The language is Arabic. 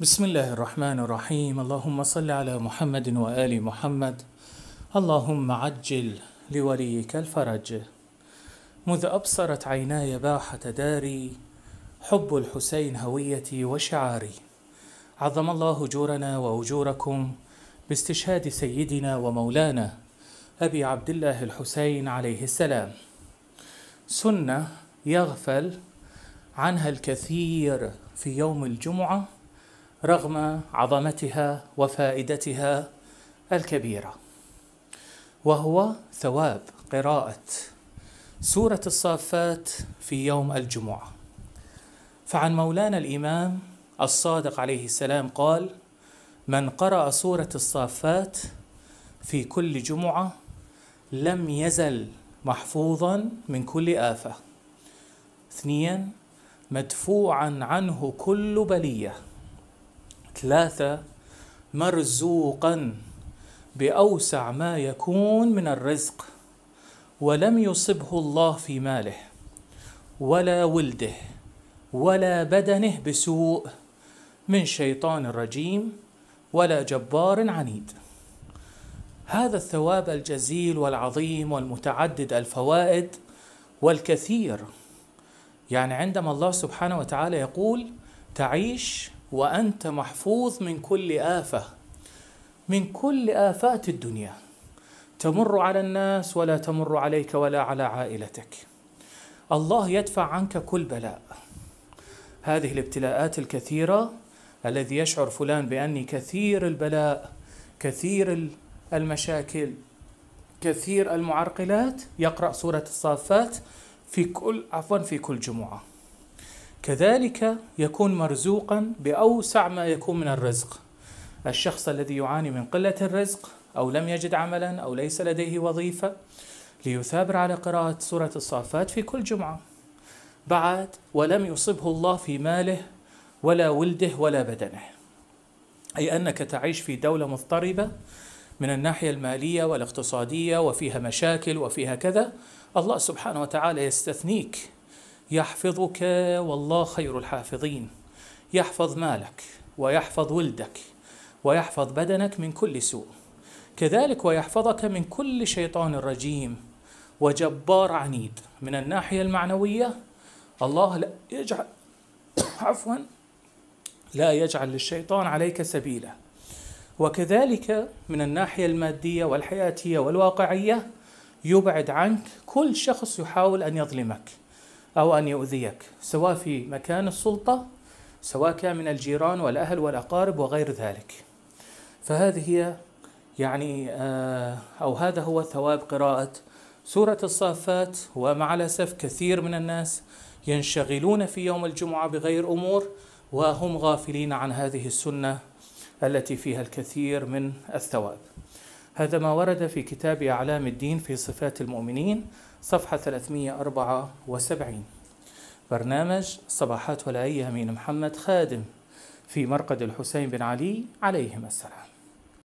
بسم الله الرحمن الرحيم اللهم صل على محمد وآل محمد اللهم عجل لوليك الفرج مذ أبصرت عيناي باحة داري حب الحسين هويتي وشعاري عظم الله جورنا وأجوركم باستشهاد سيدنا ومولانا أبي عبد الله الحسين عليه السلام سنة يغفل عنها الكثير في يوم الجمعه رغم عظمتها وفائدتها الكبيرة وهو ثواب قراءة سورة الصافات في يوم الجمعة فعن مولانا الإمام الصادق عليه السلام قال من قرأ سورة الصافات في كل جمعة لم يزل محفوظا من كل آفة اثنيا مدفوعا عنه كل بليه ثلاثة مرزوقا بأوسع ما يكون من الرزق ولم يصبه الله في ماله ولا ولده ولا بدنه بسوء من شيطان رجيم ولا جبار عنيد هذا الثواب الجزيل والعظيم والمتعدد الفوائد والكثير يعني عندما الله سبحانه وتعالى يقول تعيش وأنت محفوظ من كل آفة من كل آفات الدنيا تمر على الناس ولا تمر عليك ولا على عائلتك الله يدفع عنك كل بلاء هذه الابتلاءات الكثيرة الذي يشعر فلان بأني كثير البلاء كثير المشاكل كثير المعرقلات يقرأ سورة الصافات في كل عفوا في كل جمعة كذلك يكون مرزوقا باوسع ما يكون من الرزق الشخص الذي يعاني من قله الرزق او لم يجد عملا او ليس لديه وظيفه ليثابر على قراءه سوره الصافات في كل جمعه بعد ولم يصبه الله في ماله ولا ولده ولا بدنه اي انك تعيش في دوله مضطربه من الناحيه الماليه والاقتصاديه وفيها مشاكل وفيها كذا الله سبحانه وتعالى يستثنيك يحفظك والله خير الحافظين يحفظ مالك ويحفظ ولدك ويحفظ بدنك من كل سوء كذلك ويحفظك من كل شيطان رجيم وجبار عنيد من الناحية المعنوية الله لا يجعل عفوا لا يجعل للشيطان عليك سبيلا وكذلك من الناحية المادية والحياتية والواقعية يبعد عنك كل شخص يحاول أن يظلمك أو أن يؤذيك سواء في مكان السلطة سواء كان من الجيران والأهل والأقارب وغير ذلك فهذه هي يعني آه، أو هذا هو ثواب قراءة سورة الصافات ومع الأسف كثير من الناس ينشغلون في يوم الجمعة بغير أمور وهم غافلين عن هذه السنة التي فيها الكثير من الثواب هذا ما ورد في كتاب أعلام الدين في صفات المؤمنين صفحة 374 برنامج صباحات ولائية أمين محمد خادم في مرقد الحسين بن علي عليهما السلام